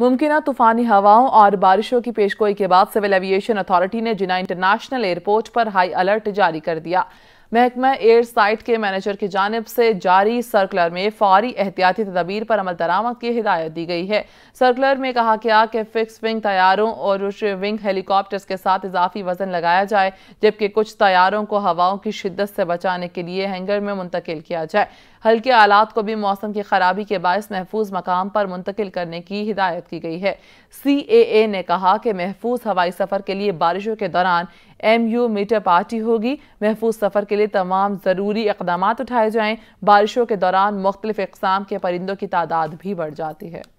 मुमकिन तूफानी हवाओं और बारिशों की पेशगोई के बाद सिविल एविएशन अथॉरिटी ने जिना इंटरनेशनल एयरपोर्ट पर हाई अलर्ट जारी कर दिया महकमा एयर साइट के मैनेजर की जानब से जारी सर्कुलर में फौरी एहतियाती तदबीर पर अमल दरामद की हिदायत दी गई है सर्कुलर में कहा गया कि फिक्स विंग तैयारों और विंग हेलीकॉप्टर्स के साथ इजाफी वजन लगाया जाए जबकि कुछ तैयारों को हवाओं की शिद्दत से बचाने के लिए हैंगर में मुंतकिल किया जाए हल्के आलात को भी मौसम की खराबी के बायस महफूज मकाम पर मुंतकिल करने की हिदायत की गई है सी ए ए ने कहा कि महफूज हवाई सफर के लिए बारिशों के दौरान एम यू मीटर पार्टी होगी महफूज सफ़र के लिए तमाम ज़रूरी इकदाम उठाए जाएँ बारिशों के दौरान मुख्तलिफ़ अकसाम के परिंदों की तादाद भी बढ़ जाती है